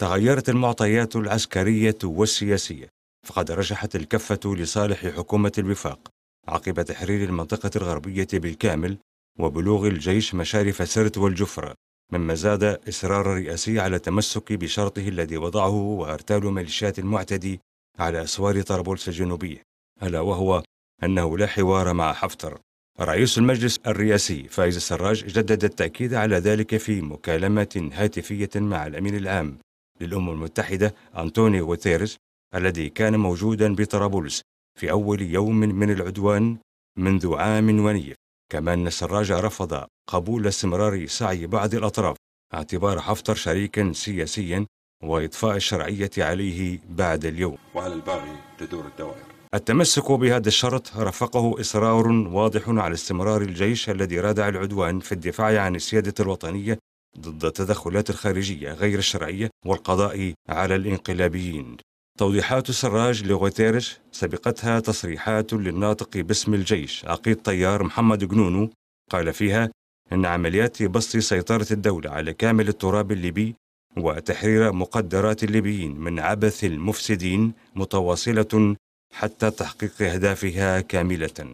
تغيرت المعطيات العسكرية والسياسية فقد رشحت الكفة لصالح حكومة الوفاق عقب تحرير المنطقة الغربية بالكامل وبلوغ الجيش مشارف سرت والجفرة مما زاد إصرار الرئاسي على التمسك بشرطه الذي وضعه وارتال ميليشيات المعتدي على أسوار طرابلس الجنوبية ألا وهو أنه لا حوار مع حفتر رئيس المجلس الرئاسي فايز السراج جدد التأكيد على ذلك في مكالمة هاتفية مع الأمين العام للأمم المتحدة أنطوني غوتيريس الذي كان موجودا بطرابلس في أول يوم من العدوان منذ عام ونيف كما أن السراج رفض قبول استمرار سعي بعض الأطراف اعتبار حفتر شريكا سياسيا وإطفاء الشرعية عليه بعد اليوم وعلى الباغي تدور الدوائر التمسك بهذا الشرط رافقه إصرار واضح على استمرار الجيش الذي رادع العدوان في الدفاع عن السيادة الوطنية ضد التدخلات الخارجية غير الشرعية والقضاء على الانقلابيين توضيحات سراج لغوتيرش سبقتها تصريحات للناطق باسم الجيش عقيد طيار محمد جنونو قال فيها إن عمليات بسط سيطرة الدولة على كامل التراب الليبي وتحرير مقدرات الليبيين من عبث المفسدين متواصلة حتى تحقيق أهدافها كاملة.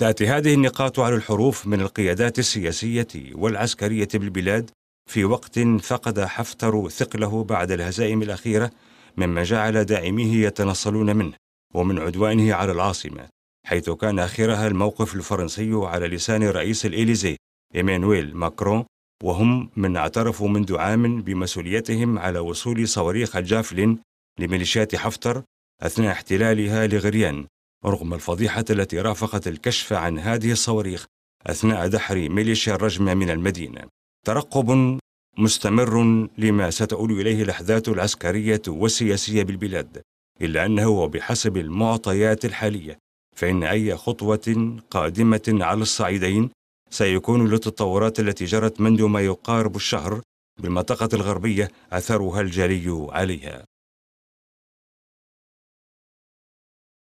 تأتي هذه النقاط على الحروف من القيادات السياسية والعسكرية بالبلاد في وقت فقد حفتر ثقله بعد الهزائم الأخيرة مما جعل داعميه يتنصلون منه ومن عدوانه على العاصمة حيث كان آخرها الموقف الفرنسي على لسان رئيس الإليزي إيمانويل ماكرون وهم من اعترفوا منذ عام بمسؤوليتهم على وصول صواريخ الجافلين لميليشيات حفتر أثناء احتلالها لغريان رغم الفضيحة التي رافقت الكشف عن هذه الصواريخ أثناء دحر ميليشيا الرجم من المدينة ترقب مستمر لما ستؤول إليه الأحداث العسكرية والسياسية بالبلاد إلا أنه وبحسب المعطيات الحالية فإن أي خطوة قادمة على الصعيدين سيكون للتطورات التي جرت منذ ما يقارب الشهر بالمنطقة الغربية أثرها الجلي عليها